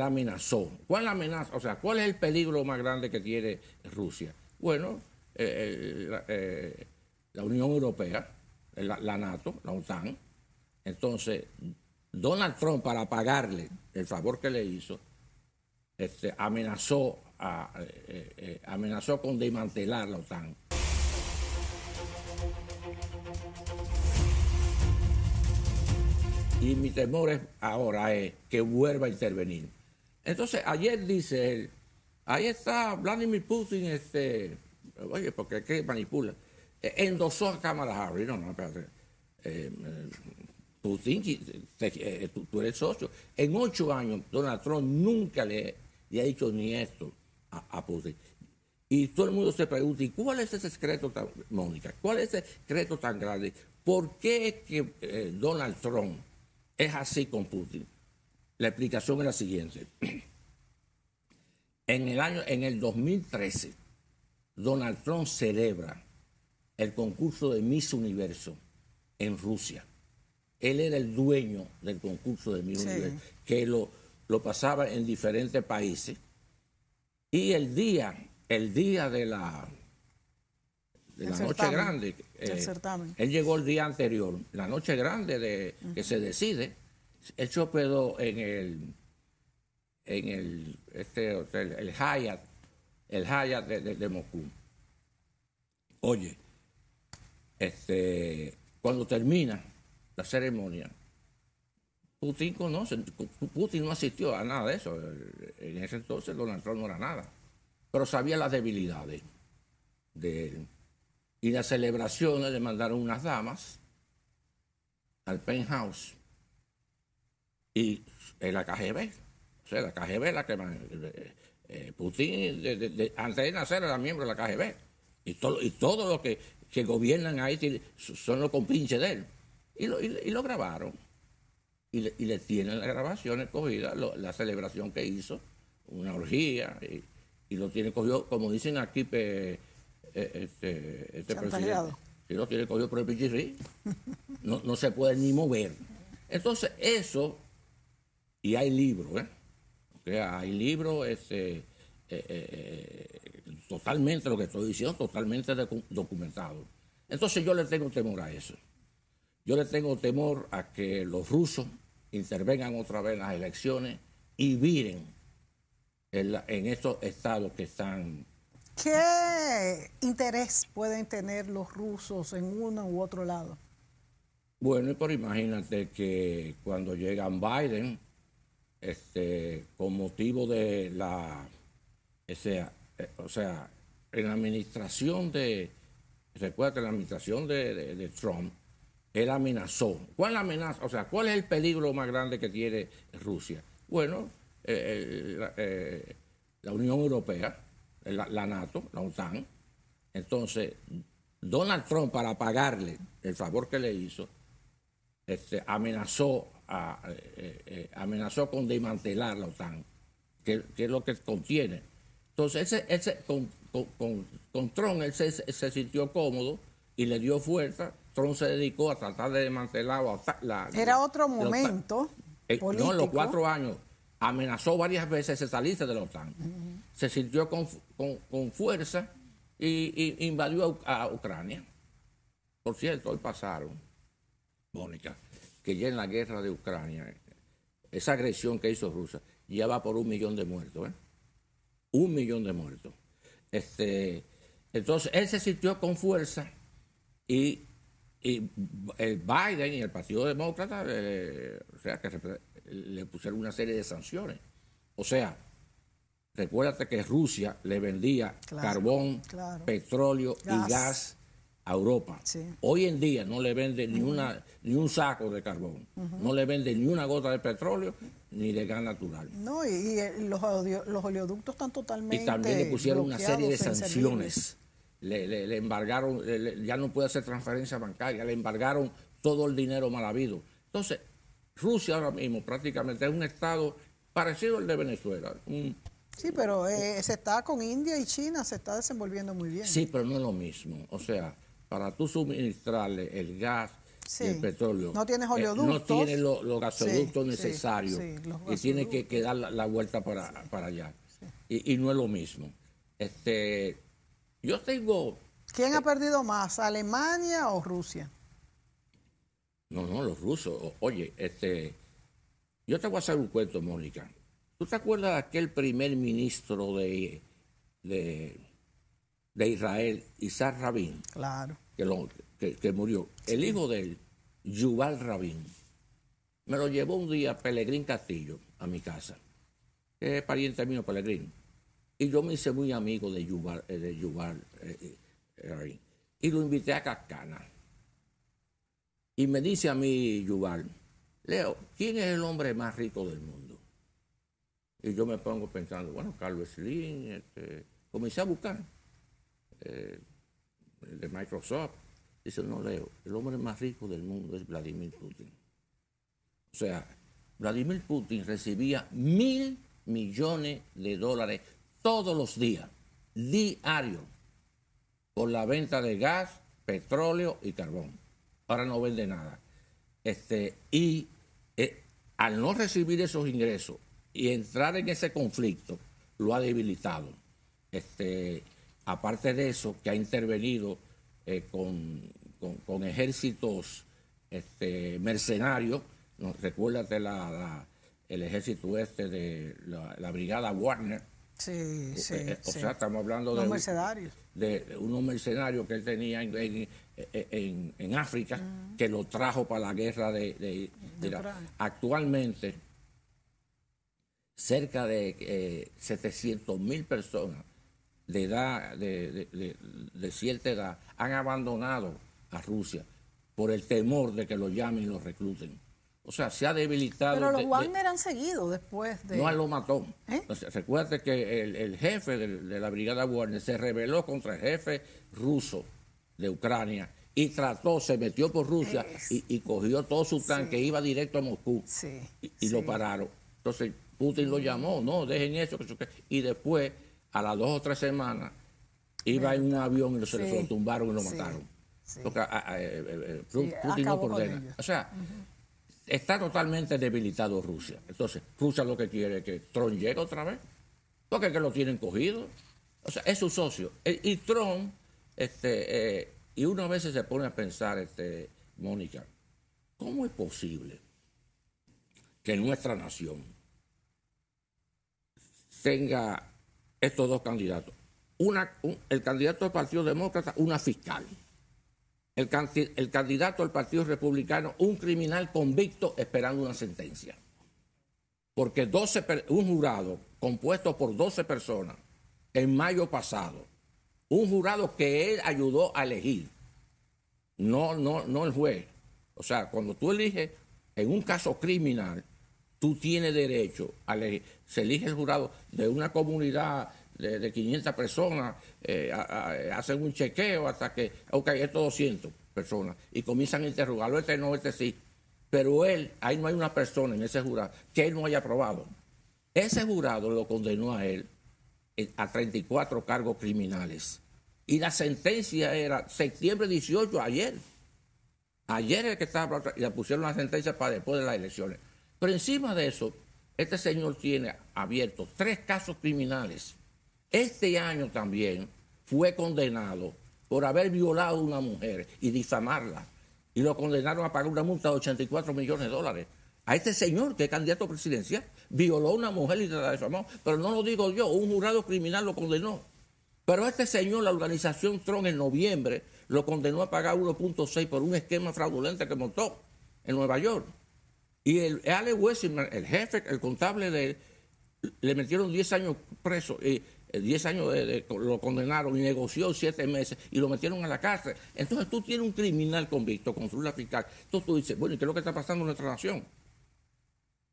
amenazó. ¿Cuál la amenaza? O sea, ¿cuál es el peligro más grande que tiene Rusia? Bueno, eh, eh, eh, la Unión Europea, la, NATO, la OTAN. Entonces, Donald Trump, para pagarle el favor que le hizo, este, amenazó, a, amenazó con desmantelar la OTAN. Y mi temor es, ahora es que vuelva a intervenir. Entonces, ayer dice él, ahí está Vladimir Putin, este, oye, porque qué manipula. E, endosó a Cámara Harris, no, no, espérate. Eh, eh, Putin, eh, tú, eres socio. En ocho años, Donald Trump nunca le, ha dicho ni esto a, Putin. Y todo el mundo se pregunta, ¿y cuál es ese secreto tan, Mónica? ¿Cuál es ese secreto tan grande? ¿Por qué es que Donald Trump es así con Putin? La explicación es la siguiente. En el año, en el 2013, Donald Trump celebra el concurso de Miss Universo en Rusia. Él era el dueño del concurso de Miss Universo, que lo, lo pasaba en diferentes países. Y el día, el día de la, noche grande, eh, él llegó el día anterior, la noche grande de, que se decide, ...hecho se en el, en este, el el Hyatt, el Hyatt de, de, Moscú. Oye, este, cuando termina la ceremonia, Putin Putin no asistió a nada de eso. En ese entonces Donald Trump no era nada, pero sabía las debilidades de él. Y las celebraciones le mandaron unas damas al penthouse y eh, la KGB, o sea, la KGB la que eh, eh, Putin antes de nacer era miembro de la KGB. Y todo, y todo lo que, gobiernan ahí son los compinches de él. Y lo, y, lo grabaron. Y le, y tienen las grabaciones cogidas, la celebración que hizo, una orgía, y, lo tiene cogido, como dicen aquí, este, este presidente. Y lo tiene cogido por el pichirri. No, no se puede ni mover. Entonces, eso y hay libros, ¿eh? hay libros este, eh, eh, eh, totalmente, lo que estoy diciendo, totalmente documentado. Entonces yo le tengo temor a eso. Yo le tengo temor a que los rusos intervengan otra vez en las elecciones y viren en, estos estados que están ¿Qué interés pueden tener los rusos en uno u otro lado? Bueno, pero imagínate que cuando llegan Biden, este, con motivo de la, o sea, eh, o sea, en la administración de, recuerda que la administración de, Trump, él amenazó. ¿Cuál amenaza? O sea, ¿cuál es el peligro más grande que tiene Rusia? Bueno, eh, eh, la Unión Europea, la, NATO, la OTAN. Entonces, Donald Trump, para pagarle el favor que le hizo, este, amenazó eh, eh, amenazó con desmantelar la OTAN, que, es lo que contiene. Entonces, ese, con, Trump él se, sintió cómodo y le dio fuerza. Trump se dedicó a tratar de desmantelar la... Era otro momento. Eh, no, los cuatro años amenazó varias veces se salirse de la OTAN. Se sintió con, fuerza y, invadió a, Ucrania. Por cierto, hoy pasaron, Mónica, que ya en la guerra de Ucrania, esa agresión que hizo Rusia, ya va por un millón de muertos. ¿eh? Un millón de muertos. Este, entonces, él se sintió con fuerza y, el Biden y el Partido Demócrata eh, que le pusieron una serie de sanciones. O sea, recuérdate que Rusia le vendía carbón, petróleo y gas a Europa. Hoy en día no le vende ni, una, ni un saco de carbón, no le vende ni una gota de petróleo ni de gas natural. No, y, eh, los, oleoductos están totalmente. Y también le pusieron una serie de sanciones. Le, embargaron, ya no puede hacer transferencia bancaria, le embargaron todo el dinero mal habido. Entonces, Rusia ahora mismo prácticamente es un estado parecido al de Venezuela. Un, sí, pero eh, se está con India y China, se está desenvolviendo muy bien. Sí, pero no es lo mismo. O sea, para tú suministrarle el gas y el petróleo, no tienes eh, oleoductos. no tiene los gasoductos necesarios y tiene que, dar la, vuelta para, allá. Y, no es lo mismo. Este, yo tengo... ¿Quién ha eh, perdido más, Alemania o Rusia? No, no, los rusos. Oye, este, yo te voy a hacer un cuento, Mónica. ¿Tú te acuerdas de aquel primer ministro de, de de Israel, Isaac Rabin, claro. que, que, murió, el hijo de él, Yuval Rabin, me lo llevó un día Pelegrín Castillo a mi casa, que es pariente mío Pelegrín, y yo me hice muy amigo de Yuval, eh, de Yuval eh, eh, y lo invité a Cascana. Y me dice a mí Yuval, Leo, ¿quién es el hombre más rico del mundo? Y yo me pongo pensando, bueno, Carlos Slim, este, comencé a buscar eh, de Microsoft. Dice, no leo, el hombre más rico del mundo es Vladimir Putin. O sea, Vladimir Putin recibía mil millones de dólares todos los días, diario, por la venta de gas, petróleo y carbón. Ahora no vende nada. Este, y eh, al no recibir esos ingresos y entrar en ese conflicto, lo ha debilitado. Este, aparte de eso, que ha intervenido eh, con, ejércitos este, mercenarios, recuérdate la, el ejército este de la, brigada Warner. Sí, eh, eh, sí. o sea, estamos hablando de, mercenarios. de unos mercenarios que él tenía en, África, mm. que lo trajo para la guerra de, de, Actualmente, cerca de 700 mil personas de edad, de, de, cierta edad, han abandonado a Rusia por el temor de que lo llamen y los recluten. O sea, se ha debilitado. Pero los Warner han seguido después de. No lo mató. ¿Eh? recuerde que el, jefe de, la brigada Warner se rebeló contra el jefe ruso de Ucrania y trató, se metió por Rusia y, cogió todo su tanque, e iba directo a Moscú y, lo pararon. Entonces Putin lo llamó, no, dejen eso. Y después a las dos o tres semanas iba en un avión y se, lo tumbaron y lo mataron. Ah, ah, eh, eh, eh, Putin no O sea, está totalmente debilitado Rusia. Entonces, Rusia lo que quiere es que Trump llegue otra vez, porque es que lo tienen cogido. O sea, es su socio. E, y Trump, este, y una vez se pone a pensar, este, Mónica, ¿cómo es posible que nuestra nación tenga estos dos candidatos. Una, el candidato del Partido Demócrata, una fiscal. El, candidato del Partido Republicano, un criminal convicto esperando una sentencia. Porque un jurado compuesto por 12 personas en mayo pasado, un jurado que él ayudó a elegir, no, no, no el juez. O sea, cuando tú eliges en un caso criminal, tú tienes derecho a Se elige el jurado de una comunidad de, 500 personas, eh, hacen un chequeo hasta que, ok, estos 200 personas, y comienzan a interrogarlo, este no, este sí. Pero él, ahí no hay una persona en ese jurado que él no haya aprobado. Ese jurado lo condenó a él eh, a 34 cargos criminales. Y la sentencia era septiembre 18, ayer. Ayer el que estaba, y le pusieron la sentencia para después de las elecciones. Pero encima de eso, este señor tiene abiertos tres casos criminales. Este año también fue condenado por haber violado a una mujer y difamarla. Y lo condenaron a pagar una multa de 84 millones de dólares. A este señor que es candidato presidencial violó a una mujer y la difamó. Pero no lo digo yo, un jurado criminal lo condenó. Pero a este señor, la organización Trump en noviembre lo condenó a pagar 1.6 por un esquema fraudulento que montó en Nueva York. Y el Ale Wessinger, el jefe, el contable de él, le metieron 10 años preso, y 10 eh, años de, lo condenaron y negoció 7 meses y lo metieron a la cárcel. Entonces tú tienes un criminal convicto, la fiscal. Entonces tú dices, bueno, ¿y qué es lo que está pasando en nuestra nación?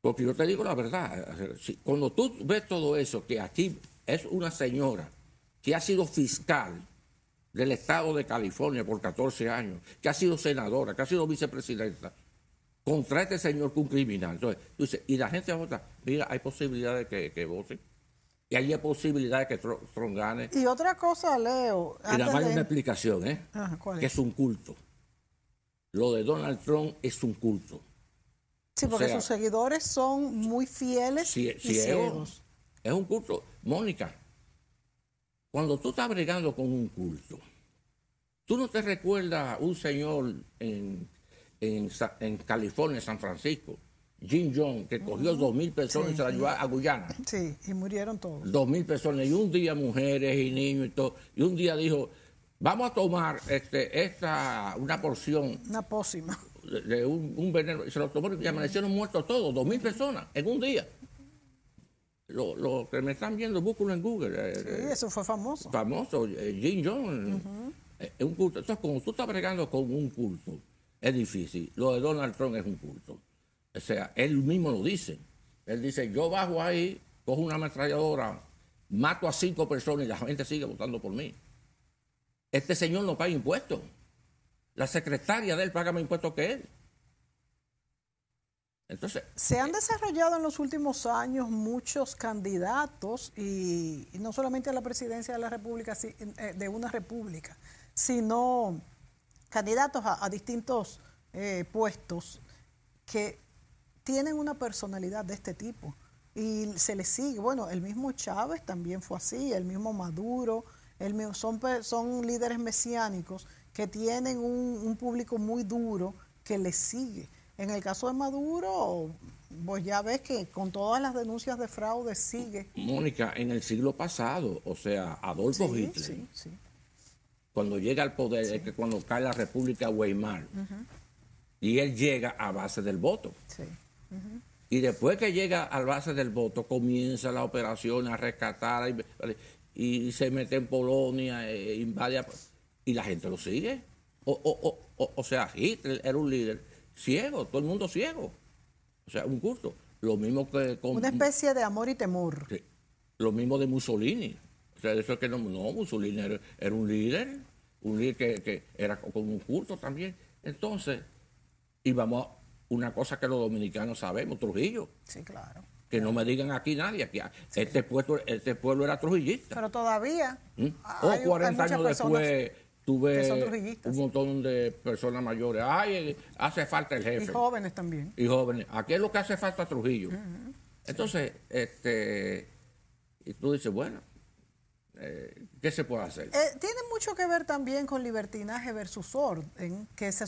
Porque yo te digo la verdad, eh, cuando tú ves todo eso, que aquí es una señora que ha sido fiscal del estado de California por 14 años, que ha sido senadora, que ha sido vicepresidenta, contra este señor con un criminal. Entonces, y la gente vota, mira, hay posibilidades de que, que voten. Y hay posibilidades que Trump, gane. Y otra cosa, Leo. Y nada más una explicación, ¿eh? que es? un culto. Lo de Donald Trump es un culto. Sí, porque sus seguidores son muy fieles si, y Es, un culto. Mónica, cuando tú estás bregando con un culto, tú no te recuerdas un señor en en, California, San Francisco. Jim Jones, que cogió dos mil personas y se la llevó a Guyana. Sí, y murieron todos. Dos mil personas, y un día mujeres y niños y todo. Y un día dijo, vamos a tomar este, esta, una porción. Una pócima. De, un, veneno. se lo tomó y amanecieron muertos todos, dos mil personas, en un día. Los que me están viendo, búsquenlo en Google. Eh, sí, eh, eso fue famoso. Famoso, eh, Jim Jones. un culto. Entonces, como tú estás bregando con un culto, es difícil. Lo de Donald Trump es un culto. O sea, él mismo lo dice. Él dice, yo bajo ahí, cojo una ametralladora, mato a cinco personas y la gente sigue votando por mí. Este señor no paga impuestos. La secretaria de él paga más impuestos que él. Entonces, se han desarrollado en los últimos años muchos candidatos y, no solamente a la presidencia de la República eh, de una república, sino candidatos a, distintos eh, puestos que tienen una personalidad de este tipo y se les sigue. Bueno, el mismo Chávez también fue así, el mismo Maduro, son, son líderes mesiánicos que tienen un, público muy duro que les sigue. En el caso de Maduro, pues ya ves que con todas las denuncias de fraude sigue. Mónica, en el siglo pasado, o sea, Adolfo Hitler cuando llega al poder es que cuando cae la República Weimar. Y él llega a base del voto. Y después que llega a base del voto, comienza la operación a rescatar y, se mete en Polonia, e, invade a, y la gente lo sigue. O, o, sea, Hitler era un líder ciego, todo el mundo ciego. O sea, un culto. Lo mismo que con, Una especie de amor y temor. Lo mismo de Mussolini que no, no Mussolini pues, era, un líder, un líder que, era con un culto también. Entonces, y una cosa que los dominicanos sabemos, Trujillo. Sí, claro. Que no me digan aquí nadie, que este, pueblo, este pueblo era trujillista. Pero todavía. ¿Mm? o 40 años después tuve un montón de personas mayores. Ay, hace falta el jefe. Y jóvenes también. Y jóvenes. Aquí es lo que hace falta Trujillo. Entonces, este, y tú dices, bueno, eh, ¿Qué se puede hacer? Eh, tiene mucho que ver también con libertinaje versus orden, que se